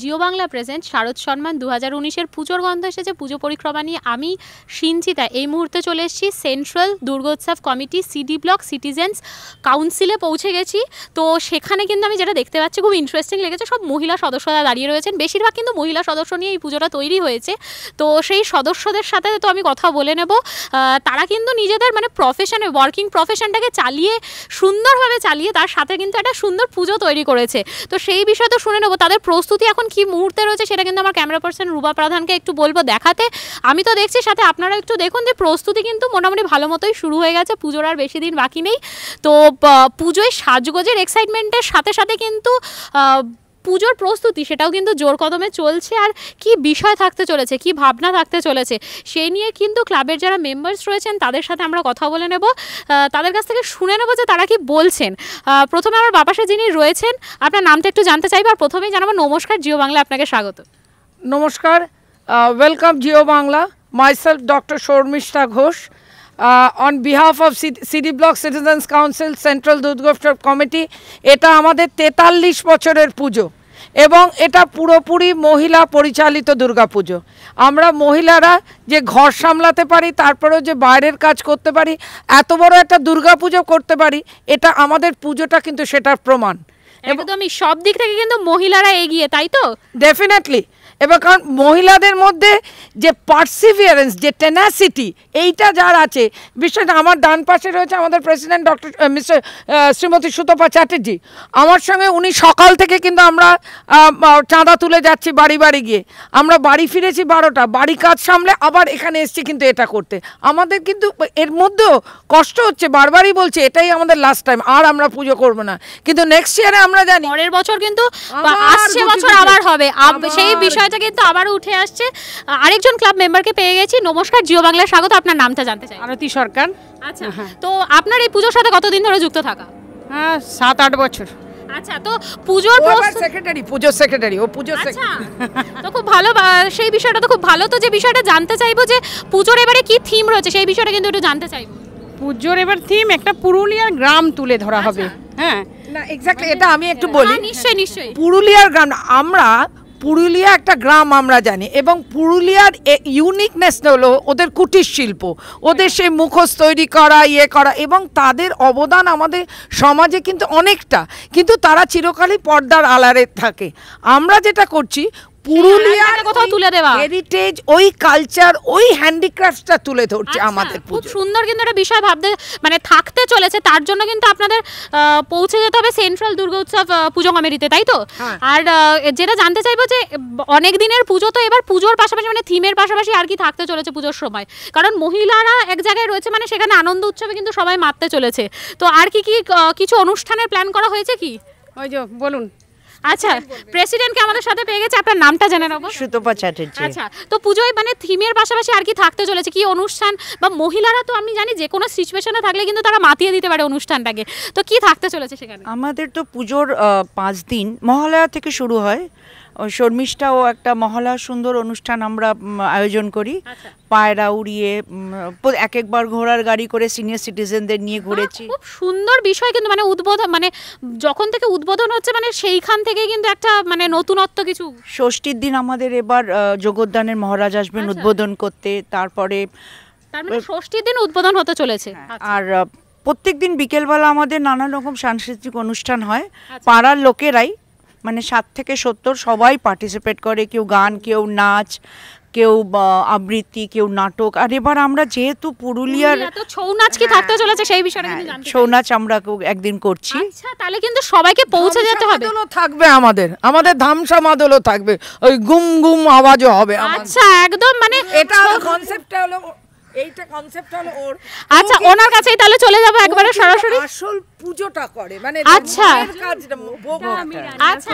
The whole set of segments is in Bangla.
জিও বাংলা প্রেজেন্ট শারদ সম্মান দু হাজার উনিশের পুজোর গন্ধ এসেছে পুজো পরিক্রমা নিয়ে আমি সিনচিতা এই মুহূর্তে চলে এসেছি central Durgotsav committee CD block citizens কাউন্সিলে পৌঁছে গেছি তো সেখানে কিন্তু আমি যেটা দেখতে পাচ্ছি খুব ইন্টারেস্টিং লেগেছে সব মহিলা সদস্যরা দাঁড়িয়ে রয়েছেন বেশিরভাগ কিন্তু মহিলা সদস্য নিয়ে এই পুজোটা তৈরি হয়েছে তো সেই সদস্যদের সাথে তো আমি কথা বলে নেব তারা কিন্তু নিজেদের মানে প্রফেশনে ওয়ার্কিং প্রফেশনটাকে চালিয়ে সুন্দরভাবে চালিয়ে তার সাথে কিন্তু একটা সুন্দর পুজো তৈরি করেছে তো সেই বিষয়ে তো শুনে নেবো তাদের প্রস্তুতি এখন এখন কি মুহূর্তে রয়েছে সেটা কিন্তু আমার ক্যামেরা পার্সন রুবা প্রধানকে একটু বলবো দেখাতে আমি তো দেখছি সাথে আপনারা একটু দেখুন যে প্রস্তুতি কিন্তু মোটামুটি ভালো মতোই শুরু হয়ে গেছে পুজোর আর বেশি দিন বাকি নেই তো পুজোয় সাজগোজের এক্সাইটমেন্টের সাথে সাথে কিন্তু পুজোর প্রস্তুতি সেটাও কিন্তু জোর কদমে চলছে আর কি বিষয় থাকতে চলেছে কি ভাবনা থাকতে চলেছে সেই নিয়ে কিন্তু ক্লাবের যারা মেম্বার্স রয়েছেন তাদের সাথে আমরা কথা বলে নেব তাদের কাছ থেকে শুনে নেবো যে তারা কি বলছেন প্রথমে আমার বাপাশে যিনি রয়েছেন আপনার নামটা একটু জানতে চাইবো আর প্রথমেই জানাবো নমস্কার জিও বাংলা আপনাকে স্বাগত নমস্কার welcome Jio Bangla myself doctor Sharmistha Ghosh on behalf of CD block citizens council central Durgotsav committee এটা আমাদের তেতাল্লিশ বছরের পুজো এবং এটা পুরোপুরি মহিলা পরিচালিত দুর্গা পুজো আমরা মহিলারা যে ঘর সামলাতে পারি তারপরেও যে বাইরের কাজ করতে পারি এত বড় একটা দুর্গা পুজো করতে পারি এটা আমাদের পুজোটা কিন্তু সেটার প্রমাণ একদমই সব দিক থেকে কিন্তু মহিলারা এগিয়ে তাই তো ডেফিনেটলি এবার কারণ মহিলাদের মধ্যে যে পার্সিভিয়ারেন্স যে টেনাসিটি এইটা যার আছে বিশেষ আমার ডান পাশে রয়েছে আমাদের president doctor mister Shrimati Sutapa Chatterjee আমার সঙ্গে উনি সকাল থেকে কিন্তু আমরা চাঁদা তুলে যাচ্ছি বাড়ি বাড়ি গিয়ে আমরা বাড়ি ফিরেছি বারোটা বাড়ি কাজ সামলে আবার এখানে এসছি কিন্তু এটা করতে আমাদের কিন্তু এর মধ্যেও কষ্ট হচ্ছে বারবারই বলছে এটাই আমাদের লাস্ট টাইম আর আমরা পুজো করব না কিন্তু নেক্সট ইয়ারে আমরা জানি পরের বছর কিন্তু আসছে বছর আবার হবে সেই বিষয়টা কিন্তু আবার উঠে আসছে আরেকজন ক্লাব মেম্বারকে পেয়ে গেছি নমস্কার জিও বাংলা স্বাগত আপনার নামটা জানতে চাই আরতি সরকার আচ্ছা হ্যাঁ, হ্যাঁ। তো আপনার এই পুজোর সাথে কতদিন ধরে যুক্ত থাকা হ্যাঁ সাত আট বছর আচ্ছা তো পূজোর সেক্রেটারি পূজোর সেক্রেটারি ও পূজোর আচ্ছা, তো খুব ভালো সেই বিষয়টা তো খুব ভালো তো যে বিষয়টা জানতে চাইবো যে পুজোর এবারে কি থিম রয়েছে সেই বিষয়টা কিন্তু একটু জানতে চাইবো পুজোর এবার থিম একটা পুরুলিয়ার গ্রাম তুলে ধরা আচ্ছা। হবে হ্যাঁ না এক্স্যাক্টলি এটা আমি একটু বলি হ্যাঁ, নিশ্চয়ই নিশ্চয়ই পুরুলিয়ার গ্রাম আমরা পুরুলিয়া একটা গ্রাম আমরা জানি এবং পুরুলিয়ার ইউনিকনেস হলো ওদের কুটির শিল্প ওদের হ্যাঁ। সেই মুখোশ তৈরি করা ইয়ে করা এবং তাদের অবদান আমাদের সমাজে কিন্তু অনেকটা কিন্তু তারা চিরকালই পর্দার আলারে থাকে আমরা যেটা করছি পুরুলিয়ার কোথাও তুলে দেওয়া হেরিটেজ ওই কালচার ওই হ্যান্ডিক্রাফটটা তুলে ধরছে আচ্ছা, আমাদের খুব সুন্দর কিন্তু একটা বিষয় ভাবতে মানে থাকতে চলেছে তার জন্য কিন্তু আপনাদের পৌঁছে যেতে হবে সেন্ট্রাল দুর্গোৎসব পুজো কমিটিতে তাই তো হ্যাঁ। আর যেটা জানতে চাইবো যে অনেক দিনের পুজো তো এবার পুজোর পাশাপাশি মানে থিমের পাশাপাশি আর কি থাকতে চলেছে পুজোর সময় কারণ মহিলারা এক জায়গায় রয়েছে মানে সেখানে আনন্দ উৎসবে কিন্তু সবাই মারতে চলেছে তো আর কি কি কিছু অনুষ্ঠানের প্ল্যান করা হয়েছে কি ওই যে বলুন আচ্ছা প্রেসিডেন্টকে আমাদের সাথে পেয়ে গেছে আপনার নামটা জেনে নেব সুতপা চ্যাটার্জি আচ্ছা তো পুজোয় মানে থিমের পাশাপাশি আর কি থাকতে চলেছে কি অনুষ্ঠান বা মহিলারা তো আমি জানি যে কোনো সিচুয়েশনে থাকলে কিন্তু তারা মাতিয়ে দিতে পারে অনুষ্ঠানটাকে তো কি থাকতে চলেছে সেখানে আমাদের তো পুজোর পাঁচ দিন মহালয়া থেকে শুরু হয় শর্মিষ্ঠাও একটা মহলা সুন্দর অনুষ্ঠান আমরা আয়োজন করি আচ্ছা। পায়রা উড়িয়ে এক একবার ঘোড়ার গাড়ি করে সিনিয়র সিটিজেনদের নিয়ে ঘুরেছি খুব সুন্দর বিষয় কিন্তু মানে উদ্বোধন মানে যখন থেকে উদ্বোধন হচ্ছে মানে সেইখান থেকে কিন্তু একটা মানে নতুনত্ব কিছু ষষ্ঠীর দিন আমাদের এবার যোগদানের মহারাজ আসবেন আচ্ছা। উদ্বোধন করতে তারপরে মানে ষষ্ঠীর দিন উদ্বোধন হতে চলেছে হ্যাঁ, আচ্ছা। আর প্রত্যেক দিন বিকেলবেলা আমাদের নানান রকম সাংস্কৃতিক অনুষ্ঠান হয় পাড়ার লোকেরাই মানে সাত থেকে সত্তর সবাই পার্টিসিপেট করে কেউ গান কেউ নাচ কেউ আবৃত্তি কেউ নাটক আর এবার আমরা যেহেতু পুরুলিয়ার ছৌ নাচ কি থাকতে হ্যাঁ, চলেছে সেই বিষয়ে হ্যাঁ, ছৌ নাচ আমরা একদিন করছি আচ্ছা, তাহলে কিন্তু সবাইকে পৌঁছে যেতে হবে থাকবে আমাদের আমাদের ধামসা মাদলও থাকবে ওই গুম গুম আওয়াজও হবে আচ্ছা একদম মানে এটা কনসেপ্টটা হলো এইটা কনসেপ্ট হলো ওর আচ্ছা ওনার কাছেই তাহলে চলে যাব একবারে সরাসরি আসল পুজোটা করে মানে আচ্ছা আচ্ছা, আচ্ছা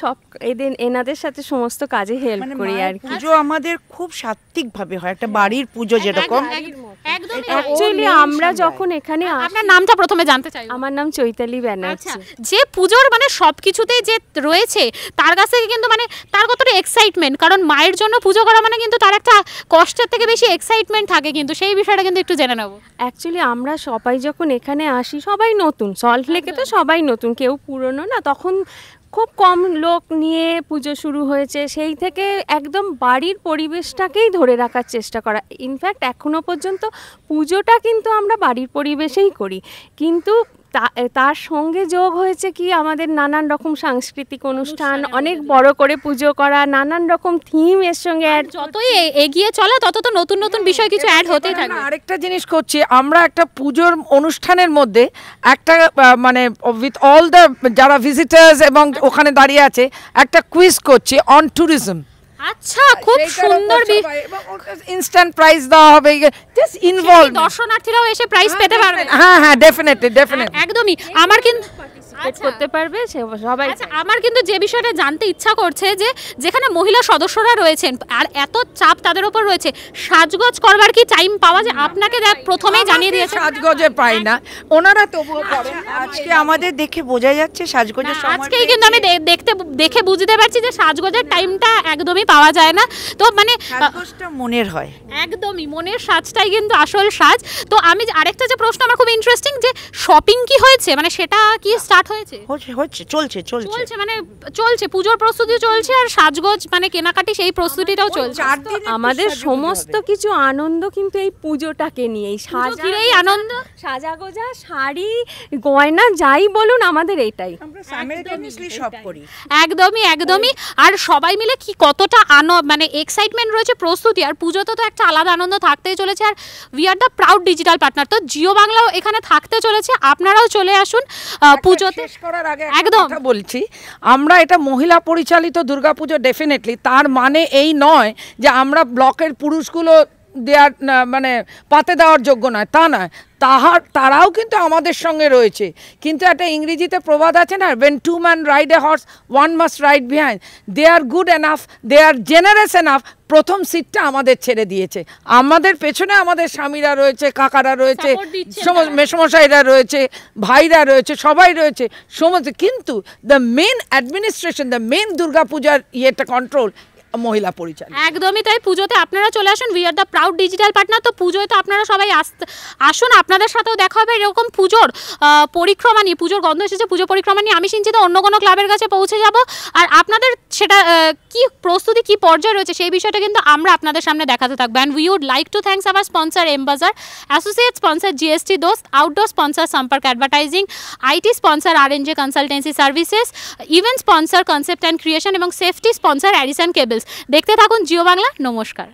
সব এদিন এনাদের সাথে সমস্ত কাজে হেল্প মানে করি আর পুজো আচ্ছা। আমাদের খুব সাত্বিক ভাবে হয় একটা বাড়ির পুজো হ্যাঁ, যেরকম অ্যাকচুয়ালি আমরা যখন এখানে নামটা প্রথমে জানতে চাই আমার নাম চৈতালি আচ্ছা, যে পুজোর মানে যে রয়েছে তার কাছ থেকে কিন্তু মানে তার কতটা এক্সাইটমেন্ট কারণ মায়ের জন্য পুজো করা মানে কিন্তু তার একটা কষ্টের থেকে বেশি এক্সাইটমেন্ট থাকে কিন্তু সেই বিষয়টা কিন্তু একটু জেনে নেবো অ্যাকচুয়ালি আমরা সবাই যখন এখানে আসি সবাই নতুন সল্ট লেকে তো সবাই নতুন কেউ পুরনো না তখন খুব কম লোক নিয়ে পুজো শুরু হয়েছে সেই থেকে একদম বাড়ির পরিবেশটাকেই ধরে রাখার চেষ্টা করা ইনফ্যাক্ট এখনও পর্যন্ত পুজোটা কিন্তু আমরা বাড়ির পরিবেশেই করি কিন্তু তার সঙ্গে যোগ হয়েছে কি আমাদের নানান রকম সাংস্কৃতিক অনুষ্ঠান অনেক বড় করে পুজো করা নানান রকম থিম এর সঙ্গে অ্যাড যতই এগিয়ে চলে তত তো নতুন নতুন হ্যাঁ, বিষয় কিছু অ্যাড হতে থাকে আরেকটা জিনিস করছি আমরা একটা পুজোর অনুষ্ঠানের মধ্যে একটা মানে উইথ অল দ্য যারা ভিজিটার্স এবং আচ্ছা। ওখানে দাঁড়িয়ে আছে একটা কুইজ করছি অন ট্যুরিজম আচ্ছা হ্যাঁ, খুব সুন্দর ইনস্ট্যান্ট প্রাইজ দেওয়া হবে জাস্ট ইনভলভ দর্শনার্থীরাও এসে প্রাইজ হ্যাঁ, পেতে পারবে হ্যাঁ হ্যাঁ ডেফিনেটলি ডেফিনেটলি একদমই আমার কিন্তু পার্টিসিপেট আচ্ছা। করতে পারবে সবাই আচ্ছা, আমার কিন্তু যে বিষয়টা জানতে ইচ্ছা করছে যে যেখানে মহিলা সদস্যরা রয়েছেন আর এত চাপ তাদের উপর রয়েছে সাজগোজ করবার কি টাইম পাওয়া যায় আপনাকে প্রথমেই জানিয়ে দিয়েছে সাজগোজে পাই না ওনারা তবুও আচ্ছা, করেন আজকে আমাদের দেখে বোঝা যাচ্ছে সাজগোজের আজকেই কিন্তু আমি দেখতে দেখে বুঝতে পারছি যে সাজগোজের টাইমটা একদমই পাওয়া যায় না তো মানে মনের হয় একদমই মনের সাজটাই কিন্তু আসল সাজ তো আমি আরেকটা যে প্রশ্ন আমার খুব ইন্টারেস্টিং যে শপিং কি হয়েছে মানে সেটা কি স্টার্ট স্টার্ট হয়েছে হচ্ছে চলছে চলছে চলছে মানে চলছে পুজোর প্রস্তুতি চলছে আর সাজগোজ মানে কেনাকাটি সেই প্রস্তুতিটাও চলছে আমাদের সমস্ত কিছু আনন্দ কিন্তু এই পুজোটাকে নিয়েই সাজাই আনন্দ সাজা গোজা শাড়ি গয়না যাই বলুন আমাদের এটাই একদমই একদমই আর সবাই মিলে কি কতটা আনন্দ মানে এক্সাইটমেন্ট রয়েছে প্রস্তুতি আর পুজোতে তো একটা আলাদা আনন্দ থাকতেই চলেছে আর we are the proud digital partner তো জিও বাংলাও এখানে থাকতে চলেছে আপনারাও চলে আসুন আচ্ছা, পুজো পুজোতে করার আগে একদম বলছি আমরা এটা মহিলা পরিচালিত দুর্গাপুজো ডেফিনেটলি তার মানে এই নয় যে আমরা ব্লকের পুরুষগুলো দেওয়ার মানে পাতে দেওয়ার যোগ্য নয় তা নয় তাহার তারাও কিন্তু আমাদের সঙ্গে রয়েছে কিন্তু একটা ইংরেজিতে প্রবাদ আছে না when two man ride a horse one must ride behind they are good enough they are generous enough প্রথম সিটটা আমাদের ছেড়ে দিয়েছে আমাদের পেছনে আমাদের স্বামীরা রয়েছে কাকারা রয়েছে মেসমশাইরা রয়েছে ভাইরা রয়েছে সবাই রয়েছে সমস্ত কিন্তু the main administration the main দুর্গাপূজার ইয়েটা কন্ট্রোল মহিলা পরিচালক একদমই তাই পুজোতে আপনারা চলে আসুন we are the proud digital partner তো পুজোয় তো আপনারা সবাই আসুন আপনাদের সাথেও দেখা হবে এরকম পুজোর পরিক্রমা নিয়ে পুজোর গন্ধ এসেছে পুজো পরিক্রমা নিয়ে আমি সিঞ্চিত অন্য কোনো ক্লাবের কাছে পৌঁছে যাব আর আপনাদের সেটা কি প্রস্তুতি কি পর্যায়ে রয়েছে সেই বিষয়টা কিন্তু আমরা আপনাদের সামনে দেখাতে থাকবো and we would like to thanks our sponsor এম্বাজার অ্যাসোসিয়েট স্পন্সার জিএসটি দোস্ত আউটডোর স্পন্সার সম্পর্ক advertising IT sponsor R N J consultancy services event sponsor concept and creation এবং সেফটি স্পন্সার অ্যারিসান কেবল দেখতে থাকুন জিও বাংলা নমস্কার